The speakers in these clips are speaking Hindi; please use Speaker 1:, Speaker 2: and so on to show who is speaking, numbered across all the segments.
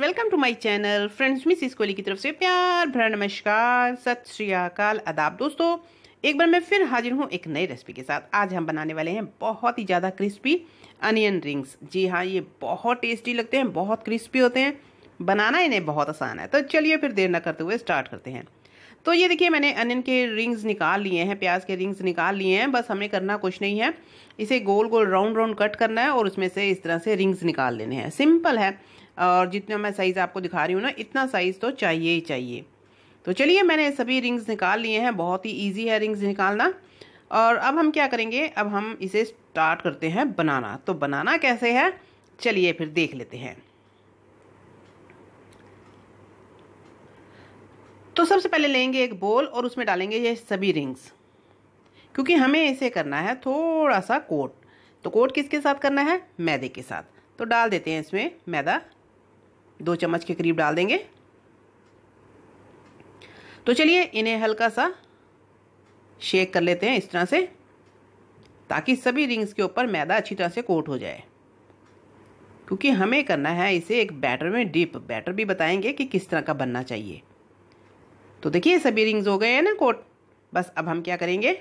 Speaker 1: welcome to my channel friends miss Kohli की तरफ से प्यार भरा नमस्कार सत श्री अकाल आदाब दोस्तों एक बार मैं फिर हाजिर हूँ एक नई रेसिपी के साथ आज हम बनाने वाले हैं बहुत ही ज़्यादा क्रिस्पी अनियन रिंग्स जी हाँ ये बहुत टेस्टी लगते हैं बहुत क्रिस्पी होते हैं बनाना इन्हें बहुत आसान है तो चलिए फिर देर ना करते हुए स्टार्ट करते हैं तो ये देखिए मैंने अनियन के रिंग्स निकाल लिए हैं प्याज के रिंग्स निकाल लिए हैं बस हमें करना कुछ नहीं है इसे गोल गोल राउंड राउंड कट करना है और उसमें से इस तरह से रिंग्स निकाल लेने हैं सिंपल है और जितना मैं साइज़ आपको दिखा रही हूँ ना इतना साइज़ तो चाहिए ही चाहिए तो चलिए मैंने सभी रिंग्स निकाल लिए हैं बहुत ही ईजी है रिंग्स निकालना और अब हम क्या करेंगे अब हम इसे स्टार्ट करते हैं बनाना तो बनाना कैसे है चलिए फिर देख लेते हैं तो सबसे पहले लेंगे एक बोल और उसमें डालेंगे ये सभी रिंग्स क्योंकि हमें इसे करना है थोड़ा सा कोट तो कोट किसके साथ करना है मैदे के साथ तो डाल देते हैं इसमें मैदा दो चम्मच के करीब डाल देंगे तो चलिए इन्हें हल्का सा शेक कर लेते हैं इस तरह से ताकि सभी रिंग्स के ऊपर मैदा अच्छी तरह से कोट हो जाए क्योंकि हमें करना है इसे एक बैटर में डिप बैटर भी बताएंगे कि किस तरह का बनना चाहिए तो देखिए सभी रिंग्स हो गए हैं ना कोट बस अब हम क्या करेंगे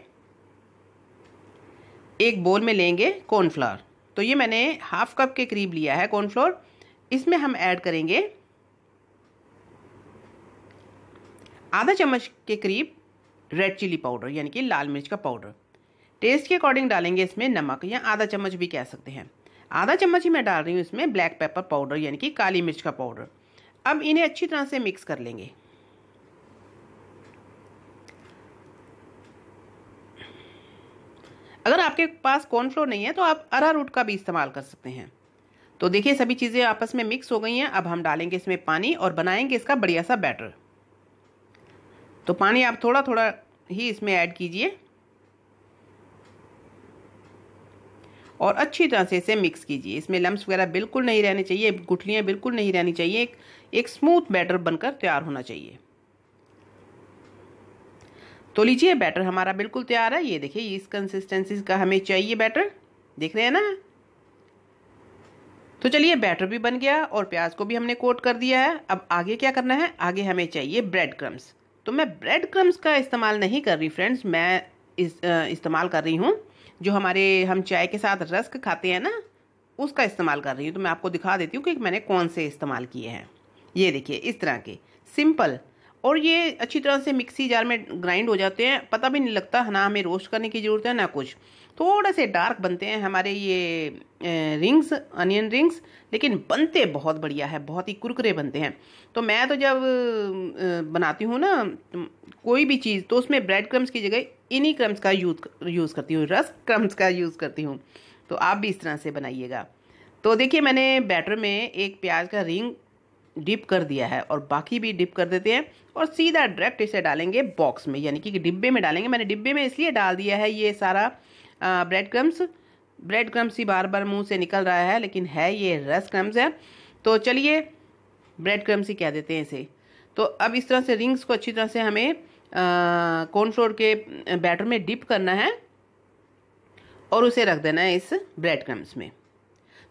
Speaker 1: एक बोल में लेंगे कॉर्नफ्लावर तो ये मैंने हाफ कप के करीब लिया है कॉर्नफ्लोर इसमें हम ऐड करेंगे आधा चम्मच के करीब रेड चिली पाउडर यानी कि लाल मिर्च का पाउडर टेस्ट के अकॉर्डिंग डालेंगे इसमें नमक या आधा चम्मच भी कह सकते हैं आधा चम्मच ही मैं डाल रही हूँ इसमें ब्लैक पेपर पाउडर यानी कि काली मिर्च का पाउडर अब इन्हें अच्छी तरह से मिक्स कर लेंगे अगर आपके पास कॉर्नफ्लोर नहीं है तो आप अरारूट का भी इस्तेमाल कर सकते हैं तो देखिए सभी चीज़ें आपस में मिक्स हो गई हैं अब हम डालेंगे इसमें पानी और बनाएंगे इसका बढ़िया सा बैटर तो पानी आप थोड़ा थोड़ा ही इसमें ऐड कीजिए और अच्छी तरह से इसे मिक्स कीजिए इसमें लम्स वगैरह बिल्कुल नहीं रहने चाहिए गुठलियाँ बिल्कुल नहीं रहनी चाहिए एक, एक स्मूथ बैटर बनकर तैयार होना चाहिए तो लीजिए बैटर हमारा बिल्कुल तैयार है ये देखिए इस कंसिस्टेंसी का हमें चाहिए बैटर देख रहे हैं ना तो चलिए बैटर भी बन गया और प्याज को भी हमने कोट कर दिया है अब आगे क्या करना है आगे हमें चाहिए ब्रेड क्रम्स तो मैं ब्रेड क्रम्स का इस्तेमाल नहीं कर रही फ्रेंड्स मैं इस इस्तेमाल कर रही हूँ जो हमारे हम चाय के साथ रस्क खाते हैं ना उसका इस्तेमाल कर रही हूँ तो मैं आपको दिखा देती हूँ कि मैंने कौन से इस्तेमाल किए हैं ये देखिए इस तरह के सिंपल और ये अच्छी तरह से मिक्सी जार में ग्राइंड हो जाते हैं पता भी नहीं लगता ना हमें रोस्ट करने की ज़रूरत है ना कुछ थोड़े से डार्क बनते हैं हमारे ये रिंग्स अनियन रिंग्स लेकिन बनते बहुत बढ़िया है बहुत ही कुरकुरे बनते हैं तो मैं तो जब बनाती हूँ ना कोई भी चीज़ तो उसमें ब्रेड क्रम्स की जगह इन्हीं क्रम्स का यूज यूज़ करती हूँ रस क्रम्स का यूज़ करती हूँ तो आप भी इस तरह से बनाइएगा तो देखिए मैंने बैटर में एक प्याज का रिंग डिप कर दिया है और बाकी भी डिप कर देते हैं और सीधा डायरेक्ट इसे डालेंगे बॉक्स में यानी कि डिब्बे में डालेंगे मैंने डिब्बे में इसलिए डाल दिया है ये सारा ब्रेड क्रम्स ब्रेड क्रम्स ही बार बार मुंह से निकल रहा है लेकिन है ये रस क्रम्स है तो चलिए ब्रेड क्रम्स ही कह देते हैं इसे तो अब इस तरह से रिंग्स को अच्छी तरह से हमें कॉर्नफ्लोर के बैटर में डिप करना है और उसे रख देना है इस ब्रेड क्रम्स में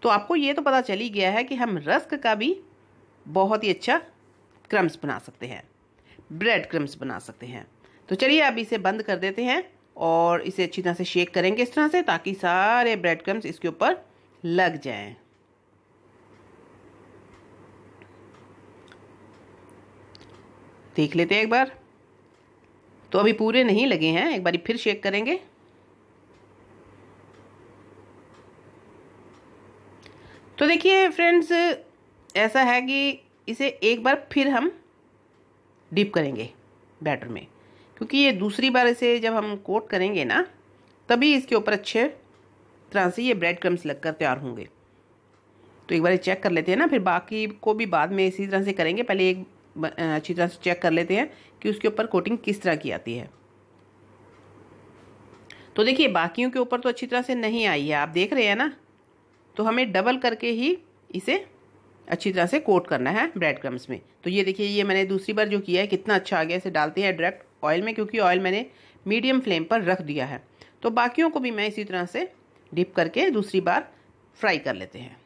Speaker 1: तो आपको ये तो पता चली गया है कि हम रस्क का भी बहुत ही अच्छा क्रम्स बना सकते हैं ब्रेड क्रम्स बना सकते हैं तो चलिए अब इसे बंद कर देते हैं और इसे अच्छी तरह से शेक करेंगे इस तरह से ताकि सारे ब्रेड क्रम्स इसके ऊपर लग जाएं देख लेते हैं एक बार तो अभी पूरे नहीं लगे हैं एक बार फिर शेक करेंगे तो देखिए फ्रेंड्स ऐसा है कि इसे एक बार फिर हम डीप करेंगे बैटर में क्योंकि ये दूसरी बार इसे जब हम कोट करेंगे ना तभी इसके ऊपर अच्छे तरह से ये ब्रेड क्रम्स लगकर तैयार होंगे तो एक बार चेक कर लेते हैं ना फिर बाकी को भी बाद में इसी तरह से करेंगे पहले एक अच्छी तरह से चेक कर लेते हैं कि उसके ऊपर कोटिंग किस तरह की आती है तो देखिए बाकियों के ऊपर तो अच्छी तरह से नहीं आई है आप देख रहे हैं ना तो हमें डबल करके ही इसे अच्छी तरह से कोट करना है ब्रेड क्रम्स में तो ये देखिए ये मैंने दूसरी बार जो किया है कितना अच्छा आ गया इसे डालते हैं डायरेक्ट ऑयल में क्योंकि ऑयल मैंने मीडियम फ्लेम पर रख दिया है तो बाकियों को भी मैं इसी तरह से डिप करके दूसरी बार फ्राई कर लेते हैं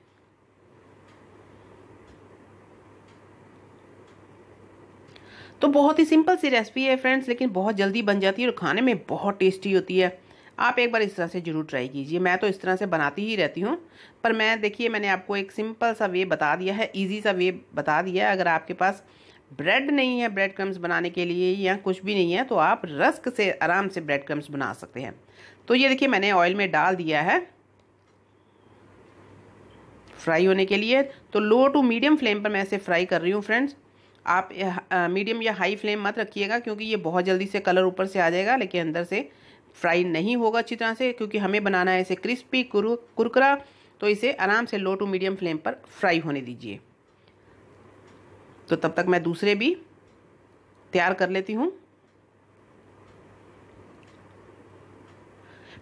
Speaker 1: तो बहुत ही सिंपल सी रेसिपी है फ्रेंड्स लेकिन बहुत जल्दी बन जाती है और खाने में बहुत टेस्टी होती है आप एक बार इस तरह से ज़रूर ट्राई कीजिए मैं तो इस तरह से बनाती ही रहती हूँ पर मैं देखिए मैंने आपको एक सिंपल सा वे बता दिया है ईजी सा वे बता दिया है अगर आपके पास ब्रेड नहीं है ब्रेड क्रम्स बनाने के लिए या कुछ भी नहीं है तो आप रस्क से आराम से ब्रेड क्रम्स बना सकते हैं तो ये देखिए मैंने ऑयल में डाल दिया है फ्राई होने के लिए तो लो टू मीडियम फ्लेम पर मैं इसे फ्राई कर रही हूँ फ्रेंड्स आप मीडियम या हाई फ्लेम मत रखिएगा क्योंकि ये बहुत जल्दी से कलर ऊपर से आ जाएगा लेकिन अंदर से फ्राई नहीं होगा अच्छी तरह से क्योंकि हमें बनाना है इसे क्रिस्पी कुरु कुरकुरा तो इसे आराम से लो टू मीडियम फ्लेम पर फ्राई होने दीजिए तो तब तक मैं दूसरे भी तैयार कर लेती हूँ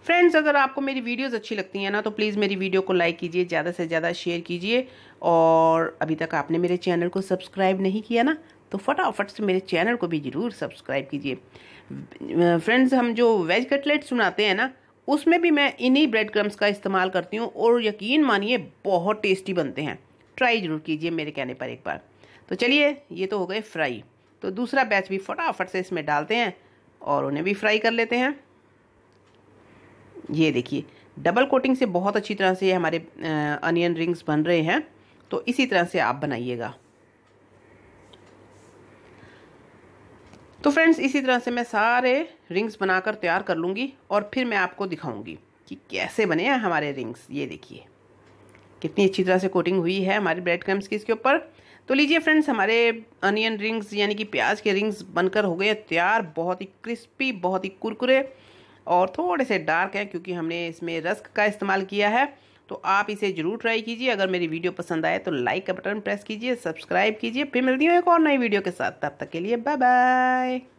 Speaker 1: फ्रेंड्स अगर आपको मेरी वीडियोस अच्छी लगती हैं ना तो प्लीज़ मेरी वीडियो को लाइक कीजिए ज़्यादा से ज़्यादा शेयर कीजिए और अभी तक आपने मेरे चैनल को सब्सक्राइब नहीं किया ना तो फटाफट से मेरे चैनल को भी ज़रूर सब्सक्राइब कीजिए फ्रेंड्स हम जो वेज कटलेट्स बनाते हैं ना उसमें भी मैं इन्हीं ब्रेड क्रम्स का इस्तेमाल करती हूँ और यकीन मानिए बहुत टेस्टी बनते हैं ट्राई ज़रूर कीजिए मेरे कहने पर एक बार तो चलिए ये तो हो गए फ्राई तो दूसरा बैच भी फटाफट से इसमें डालते हैं और उन्हें भी फ्राई कर लेते हैं ये देखिए डबल कोटिंग से बहुत अच्छी तरह से हमारे अनियन रिंग्स बन रहे हैं तो इसी तरह से आप बनाइएगा तो फ्रेंड्स इसी तरह से मैं सारे रिंग्स बनाकर तैयार कर लूँगी और फिर मैं आपको दिखाऊँगी कि कैसे बने हैं हमारे रिंग्स ये देखिए कितनी अच्छी तरह से कोटिंग हुई है हमारे ब्रेड क्रम्स की इसके ऊपर तो लीजिए फ्रेंड्स हमारे अनियन रिंग्स यानी कि प्याज के रिंग्स बनकर हो गए तैयार बहुत ही क्रिस्पी बहुत ही कुरकुरे और थोड़े से डार्क हैं क्योंकि हमने इसमें रस्क का इस्तेमाल किया है तो आप इसे ज़रूर ट्राई कीजिए अगर मेरी वीडियो पसंद आए तो लाइक का बटन प्रेस कीजिए सब्सक्राइब कीजिए फिर मिलती हूँ एक और नई वीडियो के साथ तब तक के लिए बाय बाय